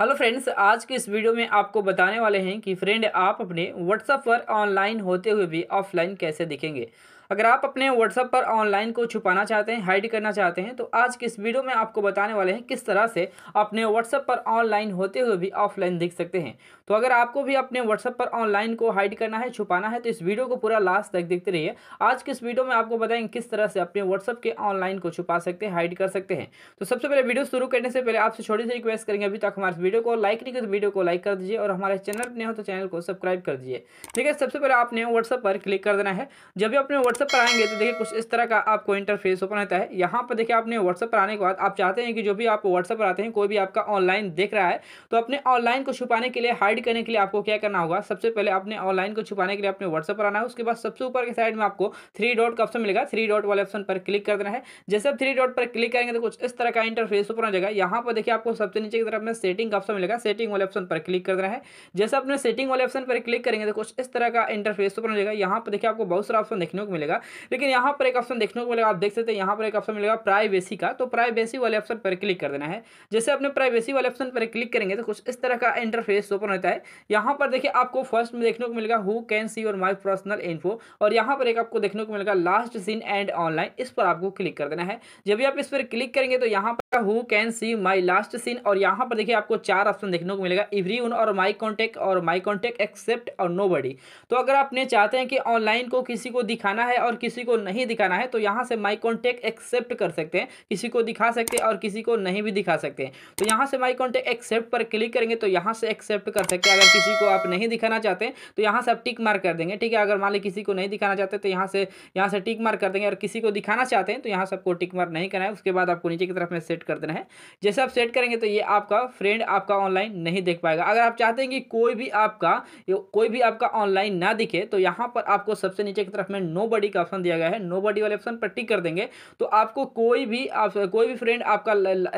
hello friends आज के इस वीडियो में आपको बताने वाले हैं कि फ्रेंड आप अपने व्हाट्सअप पर ऑनलाइन होते हुए भी ऑफलाइन कैसे दिखेंगे अगर आप अपने व्हाट्सअप पर ऑनलाइन को छुपाना चाहते हैं हाइड करना चाहते हैं तो आज के इस वीडियो में आपको बताने वाले हैं किस तरह से अपने व्हाट्सअप पर ऑनलाइन होते हुए भी ऑफलाइन दिख सकते हैं तो अगर आपको भी अपने व्हाट्सअप पर ऑनलाइन को हाइड करना है छुपाना है तो इस वीडियो को पूरा लास्ट तक देखते रहिए आज के इस वीडियो में आपको बताएंगे किस तरह से अपने व्हाट्सअप के ऑनलाइन को छुपा सकते हैं हाइड कर सकते हैं तो सबसे पहले वीडियो शुरू करने से पहले आपसे छोटी सी रिक्वेस्ट करेंगे अभी तक हमारे वीडियो को लाइक नहीं किया तो वीडियो को लाइक कर दीजिए और हमारे चैनल पर नहीं हो तो चैनल को सब्सक्राइब कर दीजिए ठीक है सबसे पहले आपने व्हाट्सअप पर क्लिक कर देना है जब भी अपने व्हाट्सअप व्हाट्सएप पर आएंगे तो देखिए कुछ इस तरह का आपको इंटरफेस ओपन रहता है यहाँ पर देखिए आपने व्हाट्सएप पर आने के बाद आप चाहते हैं कि जो भी आप व्हाट्सएप पर आते हैं कोई भी आपका ऑनलाइन देख रहा है तो अपने ऑनलाइन को छुपाने के लिए हाइड करने के लिए आपको क्या करना होगा सबसे पहले अपने ऑनलाइन को छुपाने के लिए अपने व्हाट्सएप पर आना है उसके बाद सबसे ऊपर के साइड में आपको थ्री डॉट का ऑप्शन मिलेगा थ्री डॉट वाले ऑप्शन पर क्लिक कर देना है जैसे आप थ्री डॉट पर क्लिक करेंगे तो कुछ इस तरह का इंटरफेस ओपन हो जाएगा यहाँ पर देखिए आपको सबसे नीचे की तरफ में सेटिंग का ऑप्शन मिलेगा सेटिंग वाले ऑप्शन पर क्लिक कर देना है जैसे अपने सेटिंग वाले ऑप्शन पर क्लिक करेंगे तो कुछ इस तरह का इंटरफेस ओपन हो जाएगा यहाँ पर देखिए आपको बहुत सारा ऑप्शन देखने को मिलेगा मिलेगा लेकिन यहाँ पर एक ऑप्शन देखने को मिलेगा आप देख सकते हैं यहाँ पर एक ऑप्शन मिलेगा प्राइवेसी का तो प्राइवेसी वाले ऑप्शन पर क्लिक कर देना है जैसे अपने प्राइवेसी वाले ऑप्शन पर क्लिक करेंगे तो कुछ इस तरह का इंटरफेस ओपन होता है यहाँ पर देखिए आपको फर्स्ट में देखने को मिलेगा who can see your my personal info और यहाँ पर एक आपको देखने को मिलेगा लास्ट सीन एंड ऑनलाइन इस पर आपको क्लिक कर देना है जब भी आप इस पर क्लिक करेंगे तो यहाँ who can see my last seen और यहाँ पर देखिए आपको चार ऑप्शन देखने को मिलेगा इवरी उन और माई कॉन्टेक्ट और माई कॉन्टेक्ट एक्सेप्ट और नो बडी तो अगर आपने चाहते हैं कि ऑनलाइन को किसी को दिखाना है और किसी को नहीं दिखाना है तो यहाँ से माई कॉन्टेक्ट एक्सेप्ट कर सकते हैं किसी को दिखा सकते हैं और किसी को नहीं भी दिखा सकते हैं तो यहाँ से माई कॉन्टेक्ट एक्सेप्ट पर क्लिक करेंगे तो यहाँ से एक्सेप्ट कर सकते हैं अगर किसी को आप नहीं दिखाना चाहते तो यहाँ से आप टिक मार कर देंगे ठीक है अगर मान ली किसी को नहीं दिखाना चाहते तो यहाँ से यहाँ से टिक मार कर देंगे और किसी को दिखाना चाहते हैं तो यहाँ से आपको टिक मार नहीं करना है उसके बाद आपको नीचे की तरफ में सेट सेट कर देना है जैसे आप सेट करेंगे तो ये आपका फ्रेंड आपका ऑनलाइन नहीं देख पाएगा अगर आप चाहते हैं कि कोई भी आपका कोई भी आपका ऑनलाइन ना दिखे तो यहाँ पर आपको सबसे नीचे की तरफ में नो बडी का ऑप्शन दिया गया है नो बडी वाले ऑप्शन पर टिक कर देंगे तो आपको कोई भी आप कोई भी फ्रेंड आपका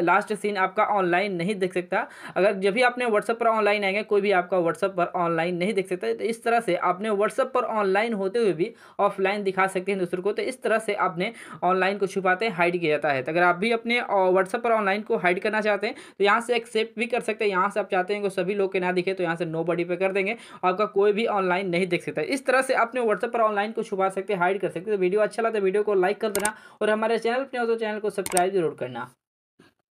लास्ट सीन आपका ऑनलाइन नहीं देख सकता अगर जब भी आपने व्हाट्सएप पर ऑनलाइन आएंगे कोई भी आपका व्हाट्सएप पर ऑनलाइन नहीं देख सकता तो इस तरह से आपने व्हाट्सएप पर ऑनलाइन होते हुए भी ऑफलाइन दिखा सकते हैं दूसरों को तो इस तरह से आपने ऑनलाइन को छुपाते हाइड किया जाता है तो अगर आप भी अपने व्हाट्सएप व्हाट्सअप पर ऑनलाइन को हाइड करना चाहते हैं तो यहाँ से एक्सेप्ट भी कर सकते हैं यहाँ से आप चाहते हैं कि सभी लोग के ना दिखे तो यहाँ से नो बॉडी कर देंगे आपका कोई भी ऑनलाइन नहीं देख सकता इस तरह से अपने व्हाट्सएप पर ऑनलाइन को छुपा सकते हैं हाइड कर सकते हैं तो वीडियो अच्छा लगता है तो वीडियो को लाइक कर देना और हमारे चैनल पर हो तो चैनल को सब्सक्राइब जरूर करना